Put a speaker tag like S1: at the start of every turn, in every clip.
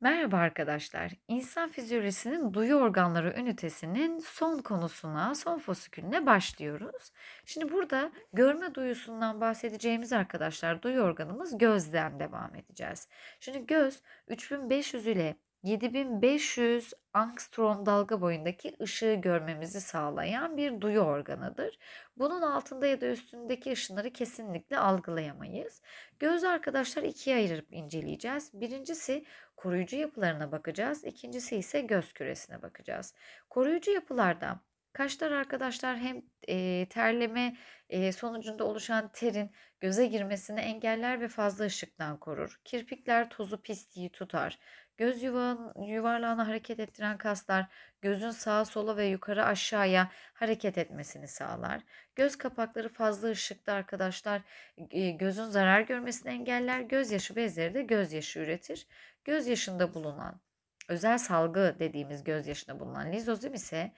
S1: Merhaba arkadaşlar. İnsan fizyolojisinin duyu organları ünitesinin son konusuna, son fasikülüne başlıyoruz. Şimdi burada görme duyusundan bahsedeceğimiz arkadaşlar duyu organımız gözden devam edeceğiz. Şimdi göz 3500 ile 7500 angstrom dalga boyundaki ışığı görmemizi sağlayan bir duyu organıdır. Bunun altında ya da üstündeki ışınları kesinlikle algılayamayız. Göz arkadaşlar ikiye ayırıp inceleyeceğiz. Birincisi koruyucu yapılarına bakacağız. İkincisi ise göz küresine bakacağız. Koruyucu yapılarda Kaşlar arkadaşlar hem e, terleme e, sonucunda oluşan terin göze girmesini engeller ve fazla ışıktan korur. Kirpikler tozu pisliği tutar. Göz yuvarlağını hareket ettiren kaslar gözün sağa sola ve yukarı aşağıya hareket etmesini sağlar. Göz kapakları fazla ışıkta arkadaşlar e, gözün zarar görmesini engeller. Gözyaşı bezleri de gözyaşı üretir. Gözyaşında bulunan özel salgı dediğimiz gözyaşında bulunan lizozim ise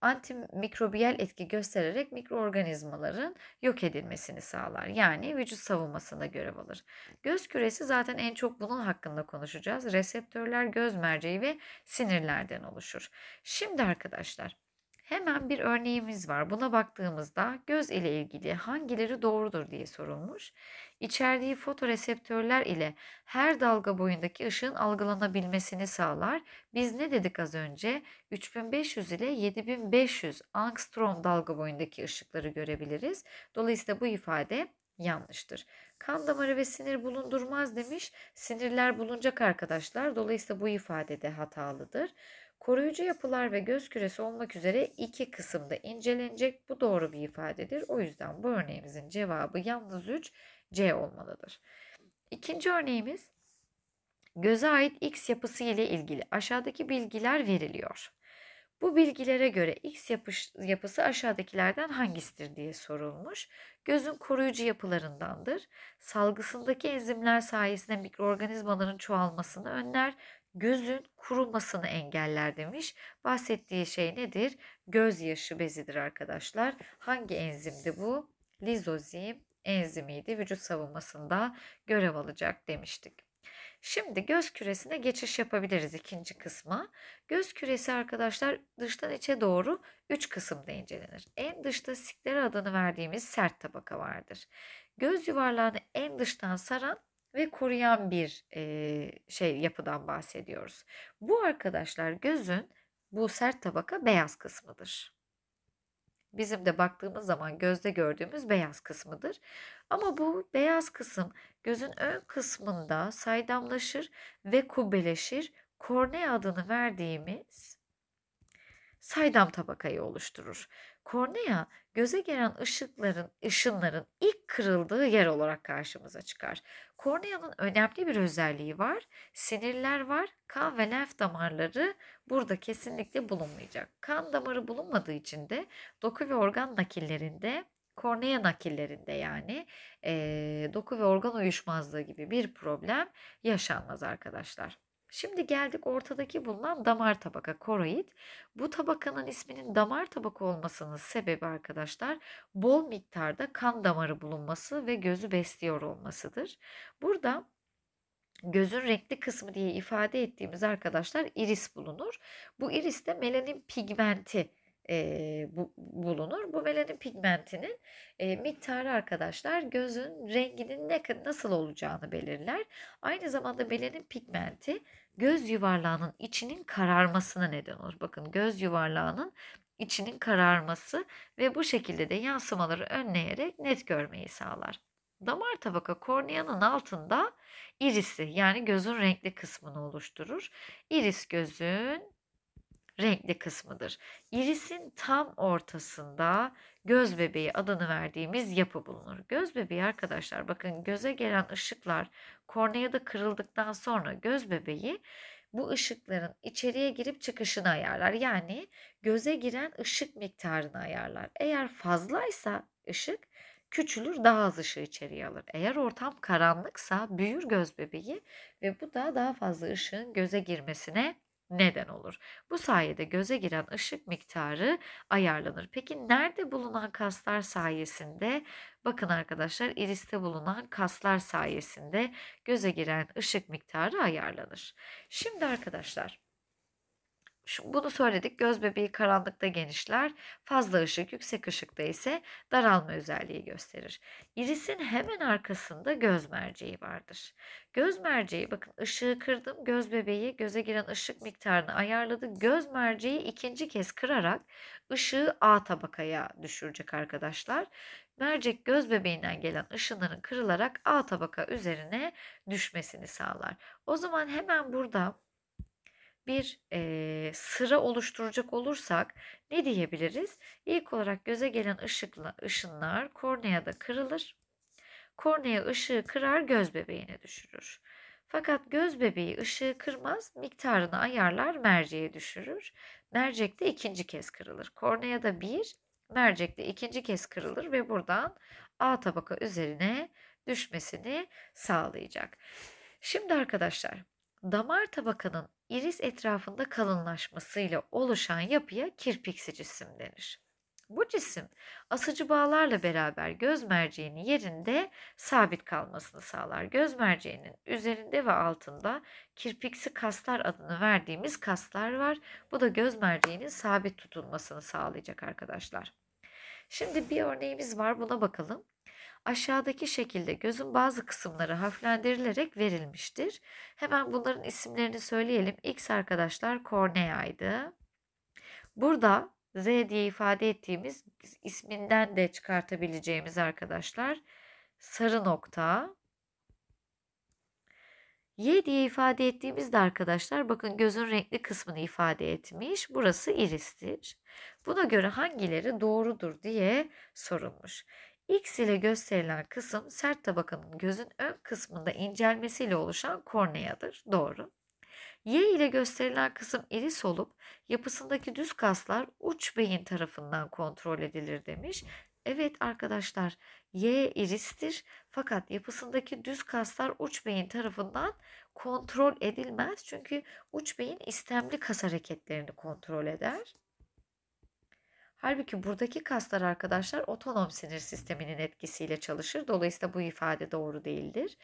S1: antimikrobiyal etki göstererek mikroorganizmaların yok edilmesini sağlar. Yani vücut savunmasında görev alır. Göz küresi zaten en çok bunun hakkında konuşacağız. Reseptörler göz merceği ve sinirlerden oluşur. Şimdi arkadaşlar Hemen bir örneğimiz var. Buna baktığımızda göz ile ilgili hangileri doğrudur diye sorulmuş. İçerdiği fotoreseptörler ile her dalga boyundaki ışığın algılanabilmesini sağlar. Biz ne dedik az önce? 3500 ile 7500 angstrom dalga boyundaki ışıkları görebiliriz. Dolayısıyla bu ifade yanlıştır. Kan damarı ve sinir bulundurmaz demiş. Sinirler bulunacak arkadaşlar. Dolayısıyla bu ifade de hatalıdır. Koruyucu yapılar ve göz küresi olmak üzere iki kısımda incelenecek. Bu doğru bir ifadedir. O yüzden bu örneğimizin cevabı yalnız 3 C olmalıdır. İkinci örneğimiz göze ait X yapısı ile ilgili aşağıdaki bilgiler veriliyor. Bu bilgilere göre X yapış, yapısı aşağıdakilerden hangisidir diye sorulmuş. Gözün koruyucu yapılarındandır. Salgısındaki enzimler sayesinde mikroorganizmaların çoğalmasını önler gözün kurumasını engeller demiş. Bahsettiği şey nedir? Gözyaşı bezidir arkadaşlar. Hangi enzimdi bu? Lizozim enzimiydi. Vücut savunmasında görev alacak demiştik. Şimdi göz küresine geçiş yapabiliriz ikinci kısma. Göz küresi arkadaşlar dıştan içe doğru 3 kısımda incelenir. En dışta sikler adını verdiğimiz sert tabaka vardır. Göz yuvarlağını en dıştan saran ve koruyan bir e, şey yapıdan bahsediyoruz. Bu arkadaşlar gözün bu sert tabaka beyaz kısmıdır. Bizim de baktığımız zaman gözde gördüğümüz beyaz kısmıdır. Ama bu beyaz kısım gözün ön kısmında saydamlaşır ve kubbeleşir. Kornea adını verdiğimiz saydam tabakayı oluşturur. Kornea göze gelen ışıkların, ışınların ilk kırıldığı yer olarak karşımıza çıkar. Korneanın önemli bir özelliği var. Sinirler var. Kan ve lenf damarları burada kesinlikle bulunmayacak. Kan damarı bulunmadığı için de doku ve organ nakillerinde kornea nakillerinde yani e, doku ve organ uyuşmazlığı gibi bir problem yaşanmaz arkadaşlar. Şimdi geldik ortadaki bulunan damar tabaka koroid. Bu tabakanın isminin damar tabaka olmasının sebebi arkadaşlar bol miktarda kan damarı bulunması ve gözü besliyor olmasıdır. Burada gözün renkli kısmı diye ifade ettiğimiz arkadaşlar iris bulunur. Bu iris de melanin pigmenti e, bu, bulunur. Bu melanin pigmentinin e, miktarı arkadaşlar gözün renginin ne nasıl olacağını belirler. Aynı zamanda melanin pigmenti göz yuvarlağının içinin kararmasına neden olur. Bakın göz yuvarlağının içinin kararması ve bu şekilde de yansımaları önleyerek net görmeyi sağlar. Damar tabaka korneanın altında irisi yani gözün renkli kısmını oluşturur. İris gözün renkli kısmıdır. Irisin tam ortasında göz bebeği adını verdiğimiz yapı bulunur. Göz bebeği arkadaşlar bakın göze gelen ışıklar korneada kırıldıktan sonra göz bebeği bu ışıkların içeriye girip çıkışını ayarlar. Yani göze giren ışık miktarını ayarlar. Eğer fazlaysa ışık küçülür daha az ışığı içeriye alır. Eğer ortam karanlıksa büyür göz bebeği ve bu da daha fazla ışığın göze girmesine neden olur. Bu sayede göze giren ışık miktarı ayarlanır. Peki nerede bulunan kaslar sayesinde? Bakın arkadaşlar iriste bulunan kaslar sayesinde göze giren ışık miktarı ayarlanır. Şimdi arkadaşlar bunu söyledik. Göz bebeği karanlıkta genişler. Fazla ışık, yüksek ışıkta ise daralma özelliği gösterir. Iris'in hemen arkasında göz merceği vardır. Göz merceği bakın ışığı kırdım. Göz bebeği göze giren ışık miktarını ayarladı. Göz merceği ikinci kez kırarak ışığı A tabakaya düşürecek arkadaşlar. Mercek göz bebeğinden gelen ışınların kırılarak A tabaka üzerine düşmesini sağlar. O zaman hemen burada bir e, sıra oluşturacak olursak ne diyebiliriz? İlk olarak göze gelen ışıkla, ışınlar korneada kırılır. Kornea ışığı kırar göz bebeğine düşürür. Fakat göz bebeği ışığı kırmaz, miktarını ayarlar, merceğe düşürür. Mercekte ikinci kez kırılır. da bir, mercekte ikinci kez kırılır ve buradan A tabaka üzerine düşmesini sağlayacak. Şimdi arkadaşlar damar tabakanın iris etrafında kalınlaşmasıyla oluşan yapıya kirpiksi cisim denir. Bu cisim asıcı bağlarla beraber göz merceğinin yerinde sabit kalmasını sağlar. Göz merceğinin üzerinde ve altında kirpiksi kaslar adını verdiğimiz kaslar var. Bu da göz merceğinin sabit tutulmasını sağlayacak arkadaşlar. Şimdi bir örneğimiz var buna bakalım aşağıdaki şekilde gözün bazı kısımları harflendirilerek verilmiştir. Hemen bunların isimlerini söyleyelim. X arkadaşlar korneaydı. Burada Z diye ifade ettiğimiz isminden de çıkartabileceğimiz arkadaşlar sarı nokta. Y diye ifade ettiğimiz de arkadaşlar bakın gözün renkli kısmını ifade etmiş. Burası iristir. Buna göre hangileri doğrudur diye sorulmuş. X ile gösterilen kısım sert tabakanın gözün ön kısmında incelmesiyle oluşan korneadır. Doğru. Y ile gösterilen kısım iris olup yapısındaki düz kaslar uç beyin tarafından kontrol edilir demiş. Evet arkadaşlar Y iristir fakat yapısındaki düz kaslar uç beyin tarafından kontrol edilmez. Çünkü uç beyin istemli kas hareketlerini kontrol eder. Halbuki buradaki kaslar arkadaşlar otonom sinir sisteminin etkisiyle çalışır. Dolayısıyla bu ifade doğru değildir.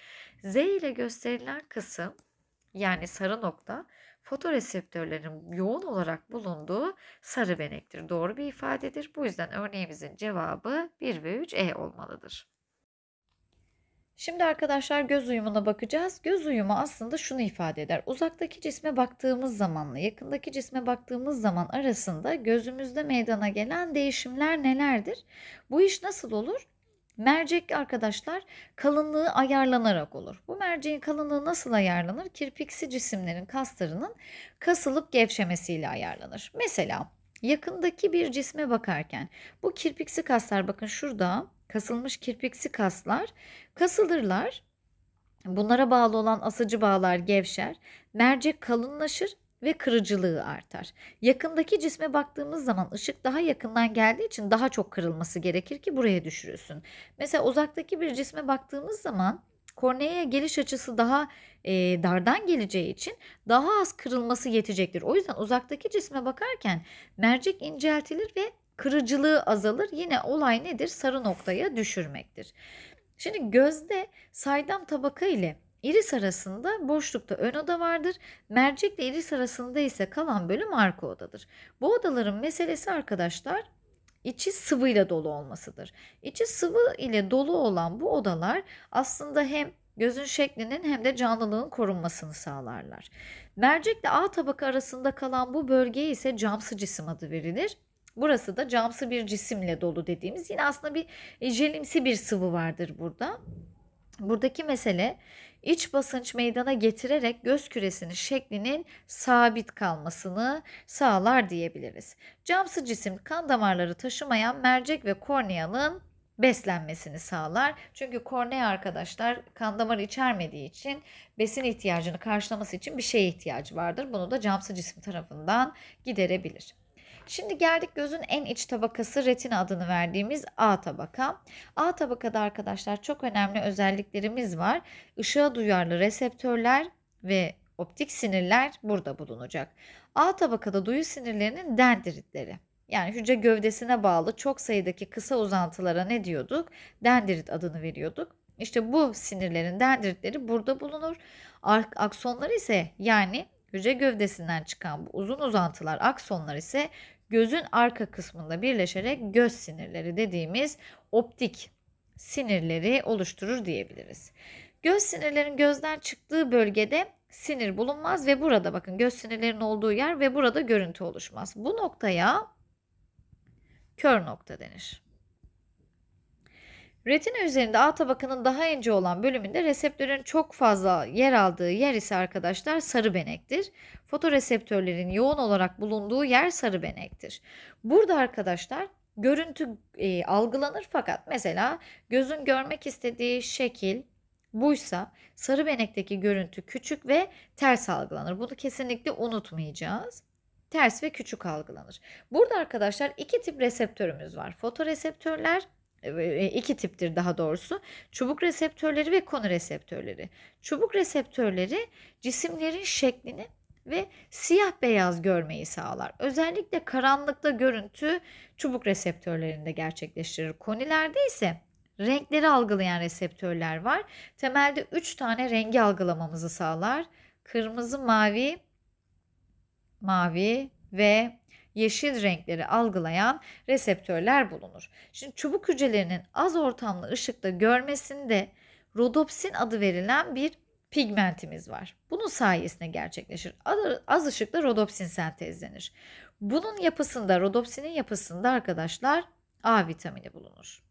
S1: Z ile gösterilen kısım yani sarı nokta fotoreseptörlerin yoğun olarak bulunduğu sarı benektir. Doğru bir ifadedir. Bu yüzden örneğimizin cevabı 1 ve 3 E olmalıdır. Şimdi arkadaşlar göz uyumuna bakacağız. Göz uyumu aslında şunu ifade eder. Uzaktaki cisme baktığımız zamanla yakındaki cisme baktığımız zaman arasında gözümüzde meydana gelen değişimler nelerdir? Bu iş nasıl olur? Mercek arkadaşlar kalınlığı ayarlanarak olur. Bu merceğin kalınlığı nasıl ayarlanır? Kirpiksi cisimlerin kaslarının kasılıp gevşemesiyle ayarlanır. Mesela yakındaki bir cisme bakarken bu kirpiksi kaslar bakın şurada kasılmış kirpiksi kaslar kasılırlar. Bunlara bağlı olan asıcı bağlar gevşer, mercek kalınlaşır ve kırıcılığı artar. Yakındaki cisme baktığımız zaman ışık daha yakından geldiği için daha çok kırılması gerekir ki buraya düşürülsün. Mesela uzaktaki bir cisme baktığımız zaman korneaya geliş açısı daha e, dardan geleceği için daha az kırılması yetecektir. O yüzden uzaktaki cisme bakarken mercek inceltilir ve kırıcılığı azalır. Yine olay nedir? Sarı noktaya düşürmektir. Şimdi gözde saydam tabaka ile iris arasında boşlukta ön oda vardır. Mercekle iris arasında ise kalan bölüm arka odadır. Bu odaların meselesi arkadaşlar içi sıvı ile dolu olmasıdır. İçi sıvı ile dolu olan bu odalar aslında hem gözün şeklinin hem de canlılığın korunmasını sağlarlar. Mercekle A tabaka arasında kalan bu bölgeye ise camsı cisim adı verilir. Burası da camsı bir cisimle dolu dediğimiz yine aslında bir e, jelimsi bir sıvı vardır burada. Buradaki mesele iç basınç meydana getirerek göz küresinin şeklinin sabit kalmasını sağlar diyebiliriz. Camsı cisim kan damarları taşımayan mercek ve korneanın beslenmesini sağlar. Çünkü kornea arkadaşlar kan damarı içermediği için besin ihtiyacını karşılaması için bir şeye ihtiyacı vardır. Bunu da camsı cisim tarafından giderebilir. Şimdi geldik gözün en iç tabakası retina adını verdiğimiz A tabaka. A tabakada arkadaşlar çok önemli özelliklerimiz var. Işığa duyarlı reseptörler ve optik sinirler burada bulunacak. A tabakada duyu sinirlerinin dendritleri. Yani hücre gövdesine bağlı çok sayıdaki kısa uzantılara ne diyorduk? Dendrit adını veriyorduk. İşte bu sinirlerin dendritleri burada bulunur. Aksonlar ise yani hücre gövdesinden çıkan bu uzun uzantılar aksonlar ise gözün arka kısmında birleşerek göz sinirleri dediğimiz optik sinirleri oluşturur diyebiliriz. Göz sinirlerin gözden çıktığı bölgede sinir bulunmaz ve burada bakın göz sinirlerin olduğu yer ve burada görüntü oluşmaz. Bu noktaya kör nokta denir. Retina üzerinde alt tabakanın daha ince olan bölümünde reseptörün çok fazla yer aldığı yer ise arkadaşlar sarı benektir. Fotoreseptörlerin yoğun olarak bulunduğu yer sarı benektir. Burada arkadaşlar görüntü e, algılanır fakat mesela gözün görmek istediği şekil buysa sarı benekteki görüntü küçük ve ters algılanır. Bunu kesinlikle unutmayacağız ters ve küçük algılanır. Burada arkadaşlar iki tip reseptörümüz var. Fotoreseptörler e, iki tiptir daha doğrusu. Çubuk reseptörleri ve konu reseptörleri. Çubuk reseptörleri cisimlerin şeklini ve siyah beyaz görmeyi sağlar. Özellikle karanlıkta görüntü çubuk reseptörlerinde gerçekleştirir. Konilerde ise renkleri algılayan reseptörler var. Temelde 3 tane rengi algılamamızı sağlar. Kırmızı, mavi, mavi ve yeşil renkleri algılayan reseptörler bulunur. Şimdi çubuk hücrelerinin az ortamlı ışıkta görmesinde rodopsin adı verilen bir pigmentimiz var. Bunun sayesinde gerçekleşir. Az ışıkta rodopsin sentezlenir. Bunun yapısında, rodopsinin yapısında arkadaşlar A vitamini bulunur.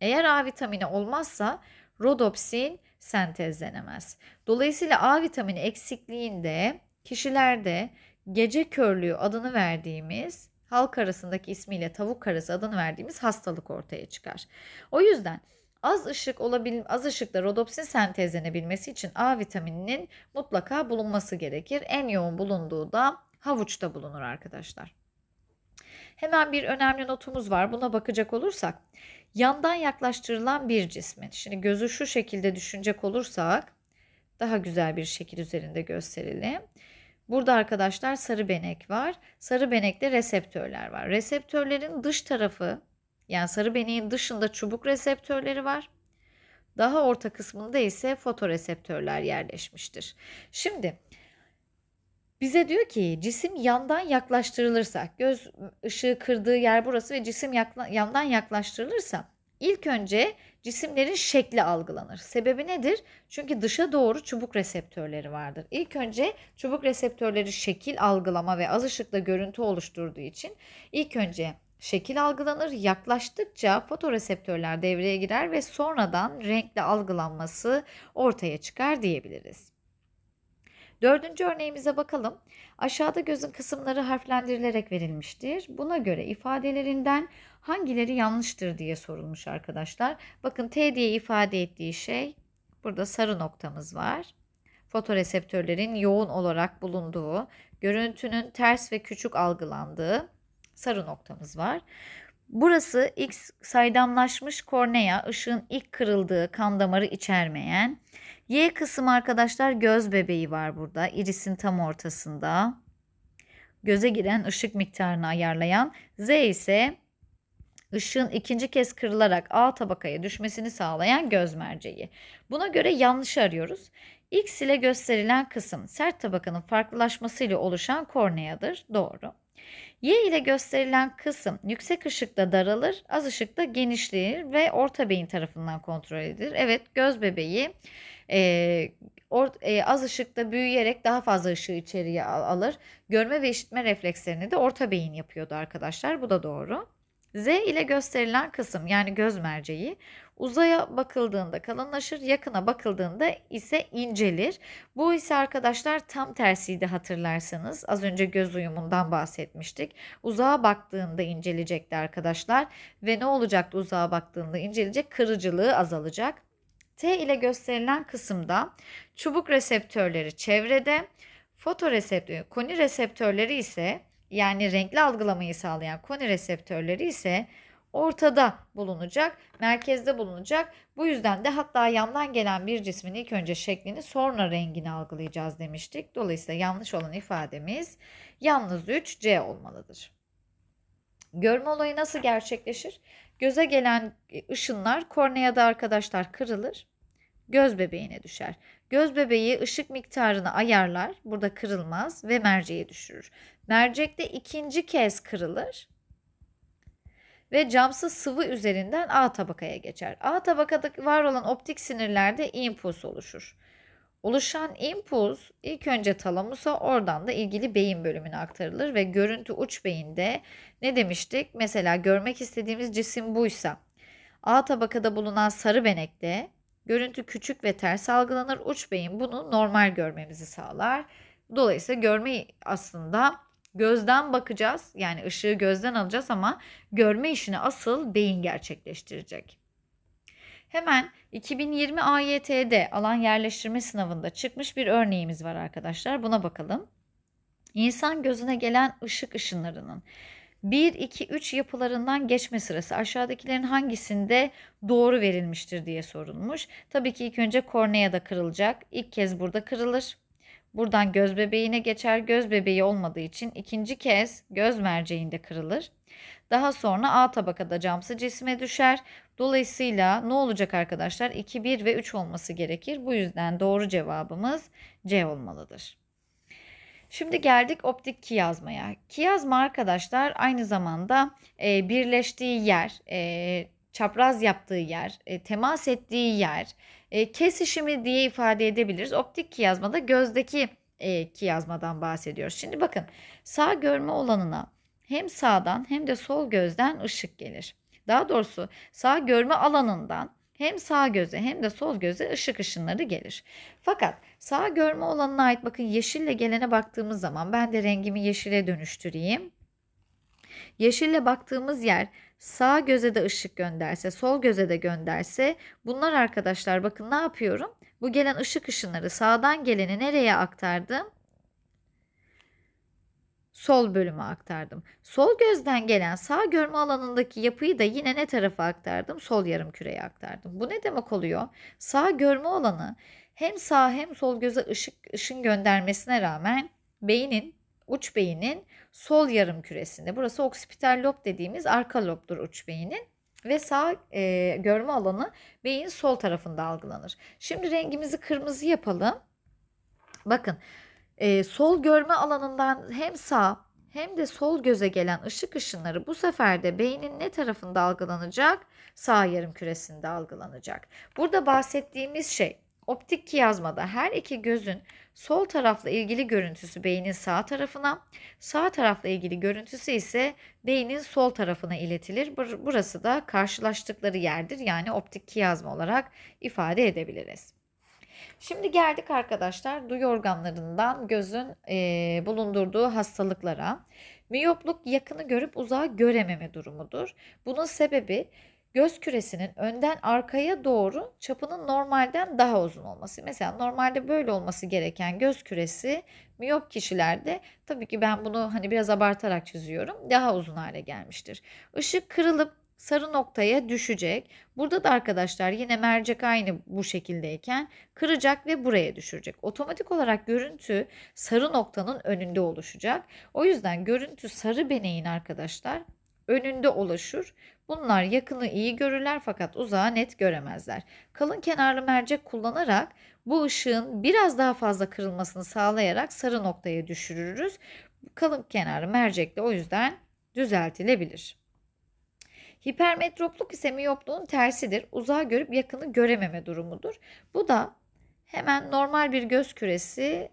S1: Eğer A vitamini olmazsa rodopsin sentezlenemez. Dolayısıyla A vitamini eksikliğinde kişilerde gece körlüğü adını verdiğimiz halk arasındaki ismiyle tavuk karası adını verdiğimiz hastalık ortaya çıkar. O yüzden az ışık olabil az ışıkta rodopsin sentezlenebilmesi için A vitamininin mutlaka bulunması gerekir. En yoğun bulunduğu da havuçta bulunur arkadaşlar. Hemen bir önemli notumuz var. Buna bakacak olursak yandan yaklaştırılan bir cismin. Şimdi gözü şu şekilde düşünecek olursak daha güzel bir şekil üzerinde gösterelim. Burada arkadaşlar sarı benek var. Sarı benekte reseptörler var. Reseptörlerin dış tarafı yani sarı beneğin dışında çubuk reseptörleri var. Daha orta kısmında ise fotoreseptörler yerleşmiştir. Şimdi bize diyor ki cisim yandan yaklaştırılırsa, göz ışığı kırdığı yer burası ve cisim yandan yaklaştırılırsa ilk önce cisimlerin şekli algılanır. Sebebi nedir? Çünkü dışa doğru çubuk reseptörleri vardır. İlk önce çubuk reseptörleri şekil algılama ve az ışıkla görüntü oluşturduğu için ilk önce şekil algılanır. Yaklaştıkça fotoreseptörler devreye girer ve sonradan renkle algılanması ortaya çıkar diyebiliriz. Dördüncü örneğimize bakalım. Aşağıda gözün kısımları harflendirilerek verilmiştir. Buna göre ifadelerinden hangileri yanlıştır diye sorulmuş arkadaşlar. Bakın T diye ifade ettiği şey burada sarı noktamız var. Fotoreseptörlerin yoğun olarak bulunduğu, görüntünün ters ve küçük algılandığı sarı noktamız var. Burası X saydamlaşmış kornea, ışığın ilk kırıldığı kan damarı içermeyen, Y kısım arkadaşlar göz bebeği var burada. irisin tam ortasında. Göze giren ışık miktarını ayarlayan. Z ise ışığın ikinci kez kırılarak A tabakaya düşmesini sağlayan göz merceği. Buna göre yanlış arıyoruz. X ile gösterilen kısım sert tabakanın farklılaşmasıyla oluşan korneadır. Doğru. Y ile gösterilen kısım yüksek ışıkta daralır, az ışıkta genişleyir ve orta beyin tarafından kontrol edilir. Evet göz bebeği e, or, e, az ışıkta büyüyerek daha fazla ışığı içeriye al, alır. Görme ve işitme reflekslerini de orta beyin yapıyordu arkadaşlar. Bu da doğru. Z ile gösterilen kısım yani göz merceği uzaya bakıldığında kalınlaşır, yakına bakıldığında ise incelir. Bu ise arkadaşlar tam tersiydi hatırlarsanız. Az önce göz uyumundan bahsetmiştik. Uzağa baktığında incelecekti arkadaşlar ve ne olacaktı uzağa baktığında incelecek? Kırıcılığı azalacak. T ile gösterilen kısımda çubuk reseptörleri çevrede, fotoreseptör, koni reseptörleri ise yani renkli algılamayı sağlayan koni reseptörleri ise ortada bulunacak, merkezde bulunacak. Bu yüzden de hatta yandan gelen bir cismin ilk önce şeklini sonra rengini algılayacağız demiştik. Dolayısıyla yanlış olan ifademiz yalnız 3 C olmalıdır. Görme olayı nasıl gerçekleşir? Göze gelen ışınlar korneada arkadaşlar kırılır göz bebeğine düşer. Göz bebeği ışık miktarını ayarlar, burada kırılmaz ve merceğe düşürür. Mercekte ikinci kez kırılır ve camsı sıvı üzerinden A tabakaya geçer. A tabakada var olan optik sinirlerde impuls oluşur. Oluşan impuls ilk önce talamusa oradan da ilgili beyin bölümüne aktarılır ve görüntü uç beyinde ne demiştik? Mesela görmek istediğimiz cisim buysa A tabakada bulunan sarı benekte Görüntü küçük ve ters algılanır. Uç beyin bunu normal görmemizi sağlar. Dolayısıyla görme aslında gözden bakacağız. Yani ışığı gözden alacağız ama görme işini asıl beyin gerçekleştirecek. Hemen 2020 AYT'de alan yerleştirme sınavında çıkmış bir örneğimiz var arkadaşlar. Buna bakalım. İnsan gözüne gelen ışık ışınlarının 1, 2, 3 yapılarından geçme sırası aşağıdakilerin hangisinde doğru verilmiştir diye sorulmuş. Tabii ki ilk önce kornea da kırılacak. İlk kez burada kırılır. Buradan göz bebeğine geçer. Göz bebeği olmadığı için ikinci kez göz merceğinde kırılır. Daha sonra A tabakada camsı cisme düşer. Dolayısıyla ne olacak arkadaşlar? 2, 1 ve 3 olması gerekir. Bu yüzden doğru cevabımız C olmalıdır. Şimdi geldik optik kiyazmaya. Kiyazma arkadaşlar aynı zamanda e, birleştiği yer, e, çapraz yaptığı yer, e, temas ettiği yer, e, kesişimi diye ifade edebiliriz. Optik kiyazmada gözdeki e, kiyazmadan bahsediyoruz. Şimdi bakın sağ görme olanına hem sağdan hem de sol gözden ışık gelir. Daha doğrusu sağ görme alanından hem sağ göze hem de sol göze ışık ışınları gelir. Fakat sağ görme olanına ait bakın yeşille gelene baktığımız zaman ben de rengimi yeşile dönüştüreyim. Yeşille baktığımız yer sağ göze de ışık gönderse, sol göze de gönderse bunlar arkadaşlar bakın ne yapıyorum? Bu gelen ışık ışınları sağdan geleni nereye aktardım? sol bölüme aktardım. Sol gözden gelen sağ görme alanındaki yapıyı da yine ne tarafa aktardım? Sol yarım küreye aktardım. Bu ne demek oluyor? Sağ görme alanı hem sağ hem sol göze ışık ışın göndermesine rağmen beynin uç beynin sol yarım küresinde. Burası oksipital lob dediğimiz arka lobdur uç beynin ve sağ e, görme alanı beyin sol tarafında algılanır. Şimdi rengimizi kırmızı yapalım. Bakın e, sol görme alanından hem sağ hem de sol göze gelen ışık ışınları bu sefer de beynin ne tarafında algılanacak? Sağ yarım küresinde algılanacak. Burada bahsettiğimiz şey optik kiyazmada her iki gözün sol tarafla ilgili görüntüsü beynin sağ tarafına, sağ tarafla ilgili görüntüsü ise beynin sol tarafına iletilir. Burası da karşılaştıkları yerdir yani optik kiyazma olarak ifade edebiliriz. Şimdi geldik arkadaşlar duyu organlarından gözün e, bulundurduğu hastalıklara. Miyopluk yakını görüp uzağı görememe durumudur. Bunun sebebi göz küresinin önden arkaya doğru çapının normalden daha uzun olması. Mesela normalde böyle olması gereken göz küresi miyop kişilerde tabii ki ben bunu hani biraz abartarak çiziyorum daha uzun hale gelmiştir. Işık kırılıp sarı noktaya düşecek. Burada da arkadaşlar yine mercek aynı bu şekildeyken kıracak ve buraya düşürecek. Otomatik olarak görüntü sarı noktanın önünde oluşacak. O yüzden görüntü sarı beneğin arkadaşlar önünde ulaşır. Bunlar yakını iyi görürler fakat uzağı net göremezler. Kalın kenarlı mercek kullanarak bu ışığın biraz daha fazla kırılmasını sağlayarak sarı noktaya düşürürüz. Kalın kenarlı mercekle o yüzden düzeltilebilir. Hipermetropluk ise miyopluğun tersidir. Uzağı görüp yakını görememe durumudur. Bu da hemen normal bir göz küresi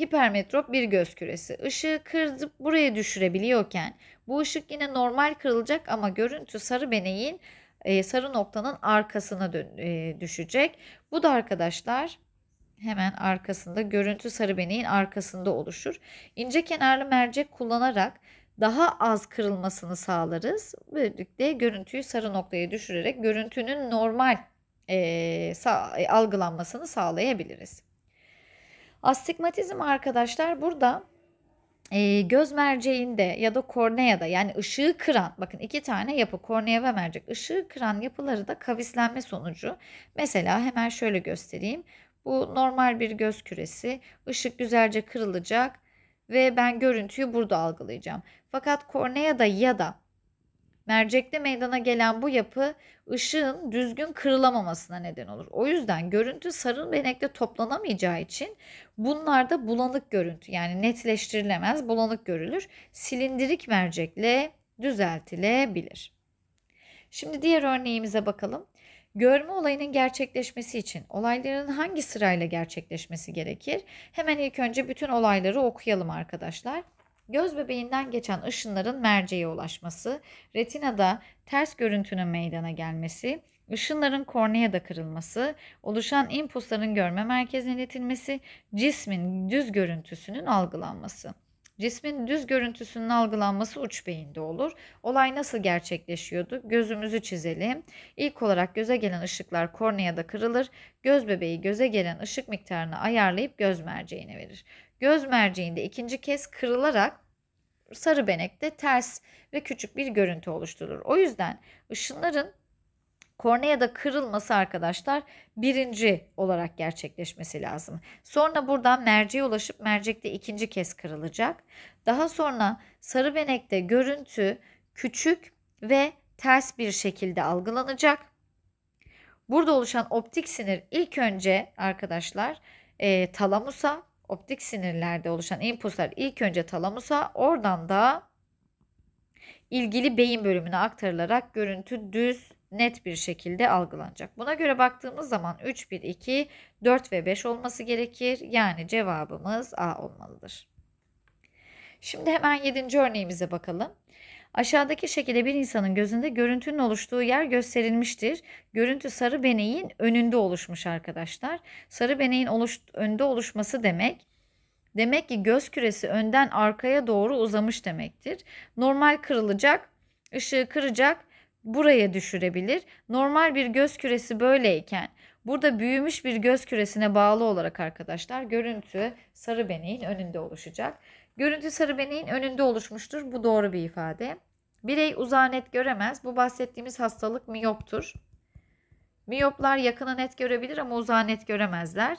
S1: hipermetrop bir göz küresi. Işığı kırıp buraya düşürebiliyorken bu ışık yine normal kırılacak ama görüntü sarı beneğin e, sarı noktanın arkasına e, düşecek. Bu da arkadaşlar hemen arkasında görüntü sarı beneğin arkasında oluşur. İnce kenarlı mercek kullanarak daha az kırılmasını sağlarız. Böylelikle görüntüyü sarı noktaya düşürerek görüntünün normal e, sağ, e, algılanmasını sağlayabiliriz. Astigmatizm arkadaşlar burada e, göz merceğinde ya da korneada yani ışığı kıran bakın iki tane yapı kornea ve mercek ışığı kıran yapıları da kavislenme sonucu. Mesela hemen şöyle göstereyim. Bu normal bir göz küresi. Işık güzelce kırılacak ve ben görüntüyü burada algılayacağım. Fakat korneada ya da mercekte meydana gelen bu yapı ışığın düzgün kırılamamasına neden olur. O yüzden görüntü sarın benekte toplanamayacağı için bunlarda bulanık görüntü yani netleştirilemez bulanık görülür. Silindirik mercekle düzeltilebilir. Şimdi diğer örneğimize bakalım. Görme olayının gerçekleşmesi için olayların hangi sırayla gerçekleşmesi gerekir? Hemen ilk önce bütün olayları okuyalım arkadaşlar. Göz bebeğinden geçen ışınların merceğe ulaşması, retinada ters görüntünün meydana gelmesi, ışınların korneada kırılması, oluşan impulsların görme merkezine iletilmesi, cismin düz görüntüsünün algılanması. Cismin düz görüntüsünün algılanması uç beyinde olur. Olay nasıl gerçekleşiyordu? Gözümüzü çizelim. İlk olarak göze gelen ışıklar korneada kırılır. Göz bebeği göze gelen ışık miktarını ayarlayıp göz merceğine verir. Göz merceğinde ikinci kez kırılarak sarı benekte ters ve küçük bir görüntü oluşturulur. O yüzden ışınların da kırılması arkadaşlar birinci olarak gerçekleşmesi lazım. Sonra buradan merceğe ulaşıp mercekte ikinci kez kırılacak. Daha sonra sarı benekte görüntü küçük ve ters bir şekilde algılanacak. Burada oluşan optik sinir ilk önce arkadaşlar e, talamusa, optik sinirlerde oluşan impulslar ilk önce talamusa, oradan da ilgili beyin bölümüne aktarılarak görüntü düz net bir şekilde algılanacak. Buna göre baktığımız zaman 3, 1, 2, 4 ve 5 olması gerekir. Yani cevabımız A olmalıdır. Şimdi hemen 7. örneğimize bakalım. Aşağıdaki şekilde bir insanın gözünde görüntünün oluştuğu yer gösterilmiştir. Görüntü sarı beneğin önünde oluşmuş arkadaşlar. Sarı beneğin oluş, önde oluşması demek Demek ki göz küresi önden arkaya doğru uzamış demektir. Normal kırılacak, ışığı kıracak buraya düşürebilir. Normal bir göz küresi böyleyken burada büyümüş bir göz küresine bağlı olarak arkadaşlar görüntü sarı beneğin önünde oluşacak. Görüntü sarı beneğin önünde oluşmuştur. Bu doğru bir ifade. Birey uzağı net göremez. Bu bahsettiğimiz hastalık miyoptur. Miyoplar yakını net görebilir ama uzağı net göremezler.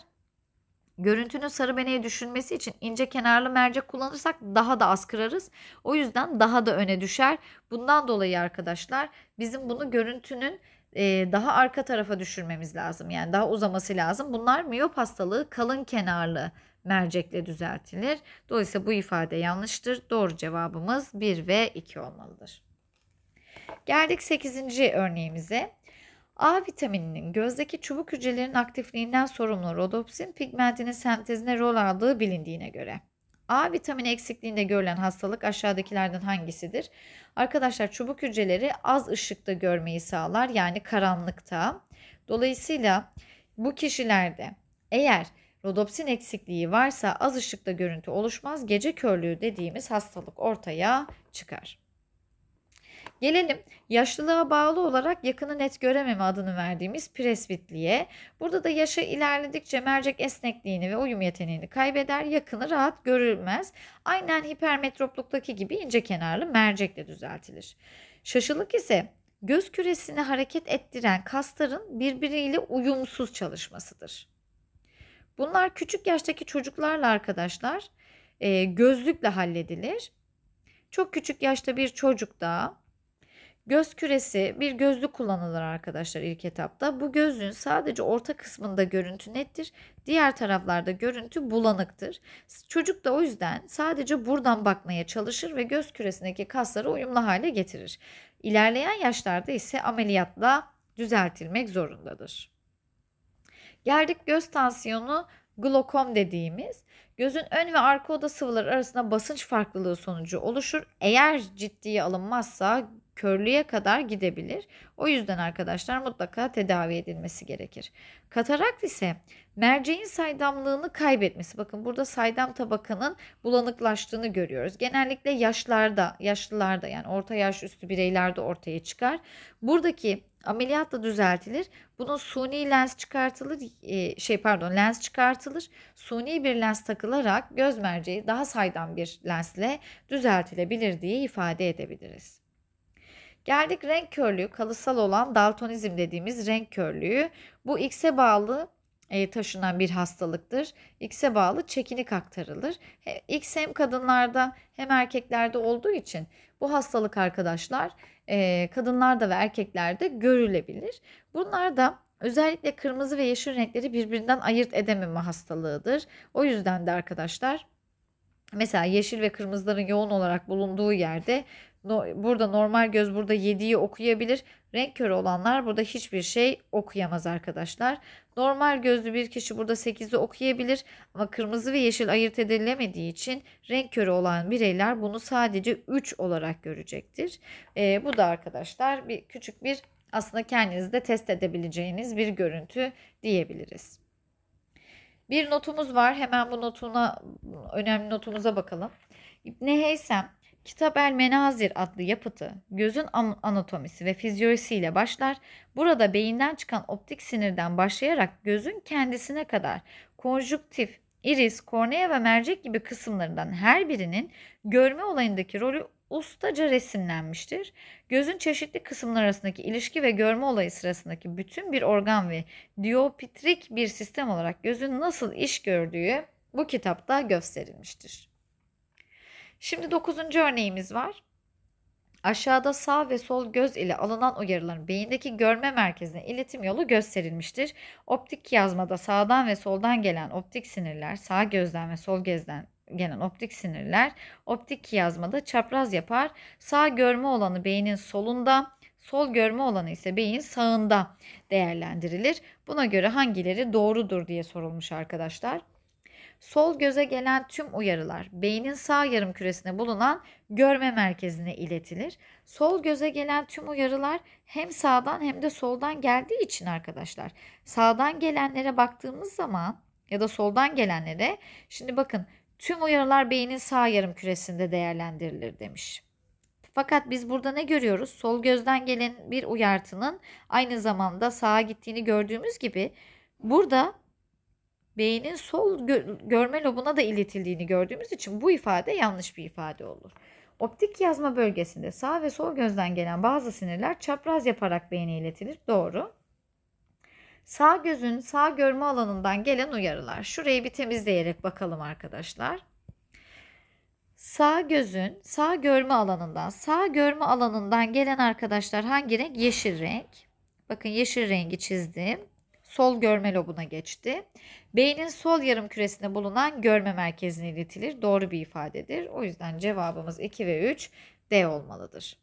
S1: Görüntünün sarı beneyi düşünmesi için ince kenarlı mercek kullanırsak daha da az kırarız. O yüzden daha da öne düşer. Bundan dolayı arkadaşlar bizim bunu görüntünün e, daha arka tarafa düşürmemiz lazım. Yani daha uzaması lazım. Bunlar miyop hastalığı kalın kenarlı mercekle düzeltilir. Dolayısıyla bu ifade yanlıştır. Doğru cevabımız 1 ve 2 olmalıdır. Geldik 8. örneğimize. A vitamininin gözdeki çubuk hücrelerin aktifliğinden sorumlu rodopsin pigmentinin sentezine rol aldığı bilindiğine göre. A vitamini eksikliğinde görülen hastalık aşağıdakilerden hangisidir? Arkadaşlar çubuk hücreleri az ışıkta görmeyi sağlar yani karanlıkta. Dolayısıyla bu kişilerde eğer rodopsin eksikliği varsa az ışıkta görüntü oluşmaz gece körlüğü dediğimiz hastalık ortaya çıkar. Gelelim yaşlılığa bağlı olarak yakını net görememe adını verdiğimiz presbitliğe. Burada da yaşa ilerledikçe mercek esnekliğini ve uyum yeteneğini kaybeder, yakını rahat görülmez. Aynen hipermetropluktaki gibi ince kenarlı mercekle düzeltilir. Şaşılık ise göz küresini hareket ettiren kasların birbiriyle uyumsuz çalışmasıdır. Bunlar küçük yaştaki çocuklarla arkadaşlar gözlükle halledilir. Çok küçük yaşta bir çocukta Göz küresi bir gözlük kullanılır arkadaşlar ilk etapta. Bu gözlüğün sadece orta kısmında görüntü nettir. Diğer taraflarda görüntü bulanıktır. Çocuk da o yüzden sadece buradan bakmaya çalışır ve göz küresindeki kasları uyumlu hale getirir. İlerleyen yaşlarda ise ameliyatla düzeltilmek zorundadır. Geldik göz tansiyonu glokom dediğimiz gözün ön ve arka oda sıvıları arasında basınç farklılığı sonucu oluşur. Eğer ciddiye alınmazsa körlüğe kadar gidebilir. O yüzden arkadaşlar mutlaka tedavi edilmesi gerekir. Katarakt ise merceğin saydamlığını kaybetmesi. Bakın burada saydam tabakanın bulanıklaştığını görüyoruz. Genellikle yaşlarda, yaşlılarda yani orta yaş üstü bireylerde ortaya çıkar. Buradaki ameliyatla düzeltilir. Bunun suni lens çıkartılır, e, şey pardon lens çıkartılır. Suni bir lens takılarak göz merceği daha saydam bir lensle düzeltilebilir diye ifade edebiliriz. Geldik renk körlüğü kalısal olan daltonizm dediğimiz renk körlüğü. Bu X'e bağlı e, taşınan bir hastalıktır. X'e bağlı çekinik aktarılır. X hem kadınlarda hem erkeklerde olduğu için bu hastalık arkadaşlar e, kadınlarda ve erkeklerde görülebilir. Bunlar da özellikle kırmızı ve yeşil renkleri birbirinden ayırt edememe hastalığıdır. O yüzden de arkadaşlar Mesela yeşil ve kırmızıların yoğun olarak bulunduğu yerde No, burada normal göz burada 7'yi okuyabilir. Renk körü olanlar burada hiçbir şey okuyamaz arkadaşlar. Normal gözlü bir kişi burada 8'i okuyabilir ama kırmızı ve yeşil ayırt edilemediği için renk körü olan bireyler bunu sadece 3 olarak görecektir. Ee, bu da arkadaşlar bir küçük bir aslında de test edebileceğiniz bir görüntü diyebiliriz. Bir notumuz var. Hemen bu notuna önemli notumuza bakalım. İbni Heysem Kitap El Menazir adlı yapıtı gözün anatomisi ve fizyolojisiyle başlar. Burada beyinden çıkan optik sinirden başlayarak gözün kendisine kadar konjüktif, iris, kornea ve mercek gibi kısımlarından her birinin görme olayındaki rolü ustaca resimlenmiştir. Gözün çeşitli kısımlar arasındaki ilişki ve görme olayı sırasındaki bütün bir organ ve diopitrik bir sistem olarak gözün nasıl iş gördüğü bu kitapta gösterilmiştir. Şimdi dokuzuncu örneğimiz var. Aşağıda sağ ve sol göz ile alınan uyarıların beyindeki görme merkezine iletim yolu gösterilmiştir. Optik yazmada sağdan ve soldan gelen optik sinirler, sağ gözden ve sol gözden gelen optik sinirler optik kiyazmada çapraz yapar. Sağ görme olanı beynin solunda, sol görme olanı ise beyin sağında değerlendirilir. Buna göre hangileri doğrudur diye sorulmuş arkadaşlar sol göze gelen tüm uyarılar beynin sağ yarım küresine bulunan görme merkezine iletilir. Sol göze gelen tüm uyarılar hem sağdan hem de soldan geldiği için arkadaşlar. Sağdan gelenlere baktığımız zaman ya da soldan gelenlere şimdi bakın tüm uyarılar beynin sağ yarım küresinde değerlendirilir demiş. Fakat biz burada ne görüyoruz? Sol gözden gelen bir uyartının aynı zamanda sağa gittiğini gördüğümüz gibi burada beynin sol gö- görme lobuna da iletildiğini gördüğümüz için bu ifade yanlış bir ifade olur. Optik yazma bölgesinde sağ ve sol gözden gelen bazı sinirler çapraz yaparak beyne iletilir. Doğru. Sağ gözün sağ görme alanından gelen uyarılar. Şurayı bir temizleyerek bakalım arkadaşlar. Sağ gözün sağ görme alanından, sağ görme alanından gelen arkadaşlar hangi renk? Yeşil renk. Bakın yeşil rengi çizdim sol görme lobuna geçti. Beynin sol yarım küresinde bulunan görme merkezine iletilir. Doğru bir ifadedir. O yüzden cevabımız 2 ve 3 D olmalıdır.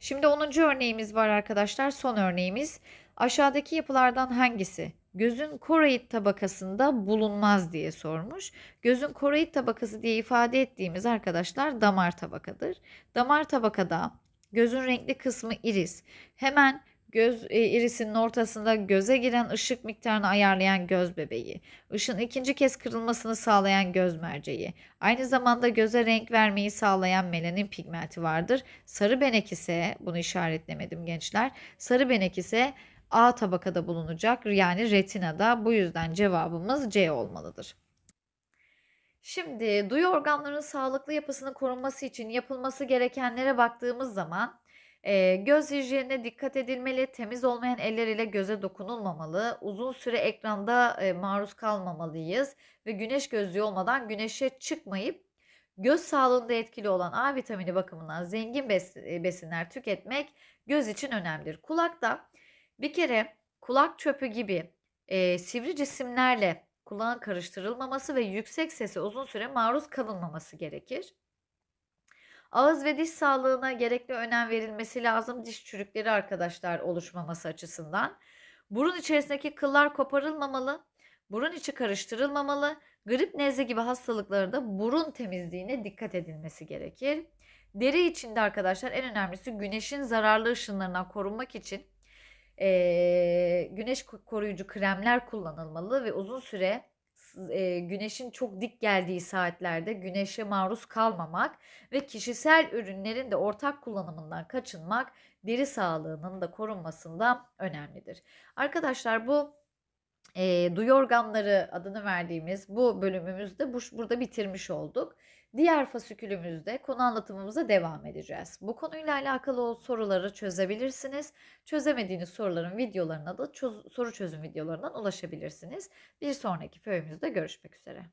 S1: Şimdi 10. örneğimiz var arkadaşlar. Son örneğimiz aşağıdaki yapılardan hangisi gözün koroid tabakasında bulunmaz diye sormuş. Gözün koroid tabakası diye ifade ettiğimiz arkadaşlar damar tabakadır. Damar tabakada gözün renkli kısmı iris. Hemen Göz e, irisinin ortasında göze giren ışık miktarını ayarlayan göz bebeği, ışın ikinci kez kırılmasını sağlayan göz merceği, aynı zamanda göze renk vermeyi sağlayan melanin pigmenti vardır. Sarı benek ise, bunu işaretlemedim gençler, sarı benek ise A tabakada bulunacak yani retinada bu yüzden cevabımız C olmalıdır. Şimdi duyu organlarının sağlıklı yapısının korunması için yapılması gerekenlere baktığımız zaman e, göz hijyenine dikkat edilmeli, temiz olmayan eller ile göze dokunulmamalı, uzun süre ekranda e, maruz kalmamalıyız ve güneş gözlüğü olmadan güneşe çıkmayıp göz sağlığında etkili olan A vitamini bakımından zengin bes e, besinler tüketmek göz için önemlidir. Kulakta bir kere kulak çöpü gibi e, sivri cisimlerle kulağın karıştırılmaması ve yüksek sese uzun süre maruz kalınmaması gerekir. Ağız ve diş sağlığına gerekli önem verilmesi lazım diş çürükleri arkadaşlar oluşmaması açısından. Burun içerisindeki kıllar koparılmamalı, burun içi karıştırılmamalı. Grip nezle gibi hastalıklarda burun temizliğine dikkat edilmesi gerekir. Deri içinde arkadaşlar en önemlisi güneşin zararlı ışınlarından korunmak için e, güneş koruyucu kremler kullanılmalı ve uzun süre e, güneşin çok dik geldiği saatlerde güneşe maruz kalmamak ve kişisel ürünlerin de ortak kullanımından kaçınmak deri sağlığının da korunmasında önemlidir. Arkadaşlar bu e, duyu organları adını verdiğimiz bu bölümümüzde bu, burada bitirmiş olduk. Diğer fasikülümüzde konu anlatımımıza devam edeceğiz. Bu konuyla alakalı o soruları çözebilirsiniz. Çözemediğiniz soruların videolarına da soru çözüm videolarından ulaşabilirsiniz. Bir sonraki föyümüzde görüşmek üzere.